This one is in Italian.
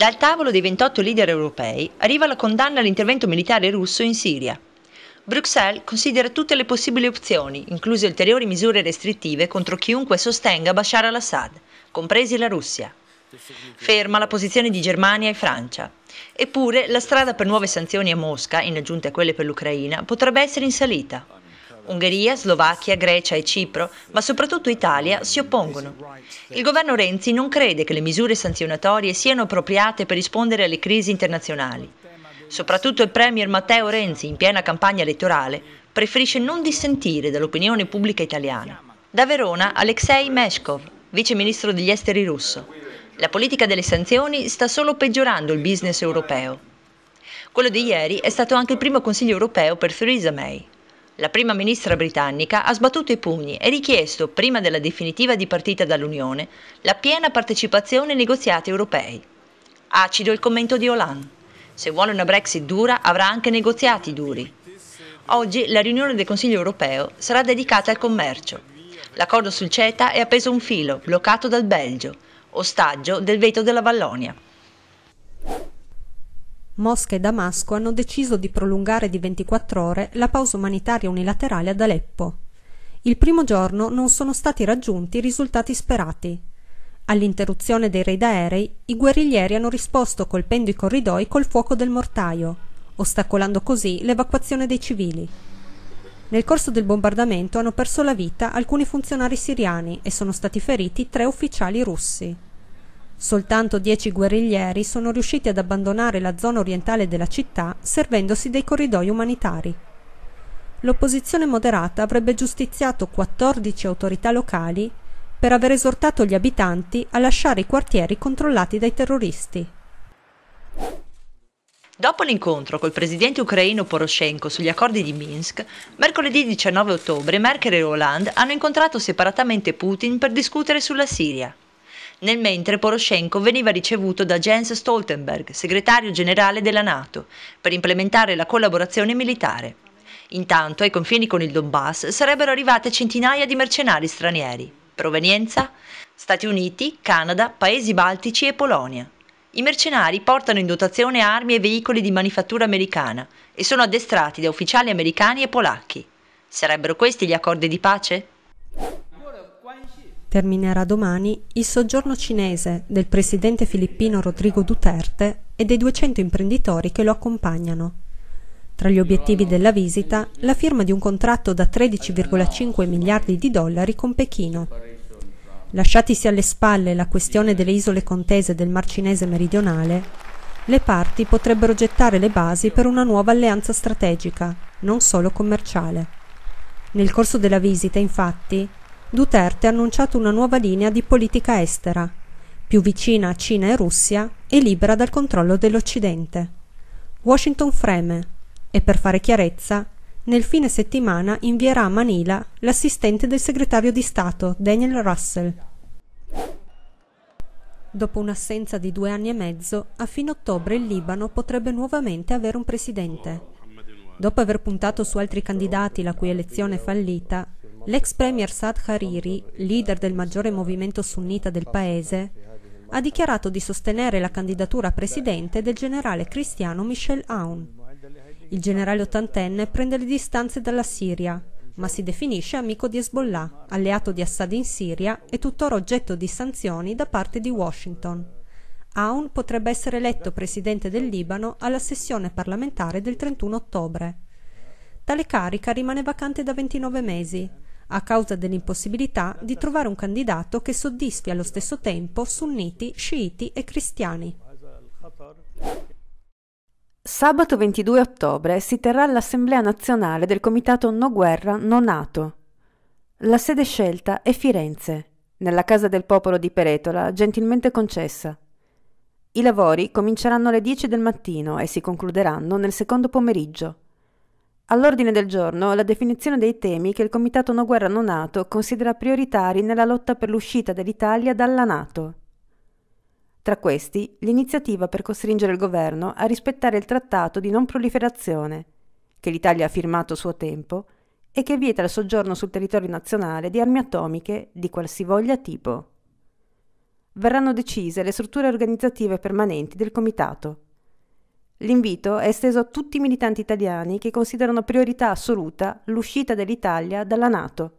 Dal tavolo dei 28 leader europei arriva la condanna all'intervento militare russo in Siria. Bruxelles considera tutte le possibili opzioni, incluse ulteriori misure restrittive contro chiunque sostenga Bashar al-Assad, compresi la Russia. Ferma la posizione di Germania e Francia. Eppure la strada per nuove sanzioni a Mosca, in aggiunta a quelle per l'Ucraina, potrebbe essere in salita. Ungheria, Slovacchia, Grecia e Cipro, ma soprattutto Italia, si oppongono. Il governo Renzi non crede che le misure sanzionatorie siano appropriate per rispondere alle crisi internazionali. Soprattutto il Premier Matteo Renzi, in piena campagna elettorale, preferisce non dissentire dall'opinione pubblica italiana. Da Verona, Alexei Meshkov, vice ministro degli esteri russo. La politica delle sanzioni sta solo peggiorando il business europeo. Quello di ieri è stato anche il primo Consiglio europeo per Theresa May la prima ministra britannica ha sbattuto i pugni e richiesto, prima della definitiva dipartita dall'Unione, la piena partecipazione ai negoziati europei. Acido il commento di Hollande. Se vuole una Brexit dura, avrà anche negoziati duri. Oggi la riunione del Consiglio europeo sarà dedicata al commercio. L'accordo sul CETA è appeso a un filo, bloccato dal Belgio, ostaggio del veto della Vallonia. Mosca e Damasco hanno deciso di prolungare di 24 ore la pausa umanitaria unilaterale ad Aleppo. Il primo giorno non sono stati raggiunti i risultati sperati. All'interruzione dei raid aerei, i guerriglieri hanno risposto colpendo i corridoi col fuoco del mortaio, ostacolando così l'evacuazione dei civili. Nel corso del bombardamento hanno perso la vita alcuni funzionari siriani e sono stati feriti tre ufficiali russi. Soltanto dieci guerriglieri sono riusciti ad abbandonare la zona orientale della città servendosi dei corridoi umanitari. L'opposizione moderata avrebbe giustiziato 14 autorità locali per aver esortato gli abitanti a lasciare i quartieri controllati dai terroristi. Dopo l'incontro col presidente ucraino Poroshenko sugli accordi di Minsk, mercoledì 19 ottobre Merkel e Hollande hanno incontrato separatamente Putin per discutere sulla Siria nel mentre Poroshenko veniva ricevuto da Jens Stoltenberg, segretario generale della Nato, per implementare la collaborazione militare. Intanto ai confini con il Donbass sarebbero arrivate centinaia di mercenari stranieri. Provenienza? Stati Uniti, Canada, Paesi Baltici e Polonia. I mercenari portano in dotazione armi e veicoli di manifattura americana e sono addestrati da ufficiali americani e polacchi. Sarebbero questi gli accordi di pace? terminerà domani il soggiorno cinese del presidente filippino Rodrigo Duterte e dei 200 imprenditori che lo accompagnano. Tra gli obiettivi della visita, la firma di un contratto da 13,5 miliardi di dollari con Pechino. Lasciatisi alle spalle la questione delle isole contese del Mar Cinese meridionale, le parti potrebbero gettare le basi per una nuova alleanza strategica, non solo commerciale. Nel corso della visita, infatti, Duterte ha annunciato una nuova linea di politica estera, più vicina a Cina e Russia e libera dal controllo dell'Occidente. Washington freme e, per fare chiarezza, nel fine settimana invierà a Manila l'assistente del segretario di Stato, Daniel Russell. Dopo un'assenza di due anni e mezzo, a fine ottobre il Libano potrebbe nuovamente avere un presidente. Dopo aver puntato su altri candidati la cui elezione è fallita, L'ex premier Saad Hariri, leader del maggiore movimento sunnita del paese, ha dichiarato di sostenere la candidatura a presidente del generale cristiano Michel Aoun. Il generale ottantenne prende le distanze dalla Siria, ma si definisce amico di Hezbollah, alleato di Assad in Siria e tuttora oggetto di sanzioni da parte di Washington. Aoun potrebbe essere eletto presidente del Libano alla sessione parlamentare del 31 ottobre. Tale carica rimane vacante da 29 mesi a causa dell'impossibilità di trovare un candidato che soddisfi allo stesso tempo sunniti, sciiti e cristiani. Sabato 22 ottobre si terrà l'Assemblea nazionale del Comitato No Guerra No Nato. La sede scelta è Firenze, nella Casa del Popolo di Peretola, gentilmente concessa. I lavori cominceranno alle 10 del mattino e si concluderanno nel secondo pomeriggio. All'ordine del giorno la definizione dei temi che il Comitato No Guerra Non Nato considera prioritari nella lotta per l'uscita dell'Italia dalla Nato. Tra questi, l'iniziativa per costringere il governo a rispettare il trattato di non proliferazione, che l'Italia ha firmato a suo tempo, e che vieta il soggiorno sul territorio nazionale di armi atomiche di qualsivoglia tipo. Verranno decise le strutture organizzative permanenti del Comitato. L'invito è esteso a tutti i militanti italiani che considerano priorità assoluta l'uscita dell'Italia dalla Nato.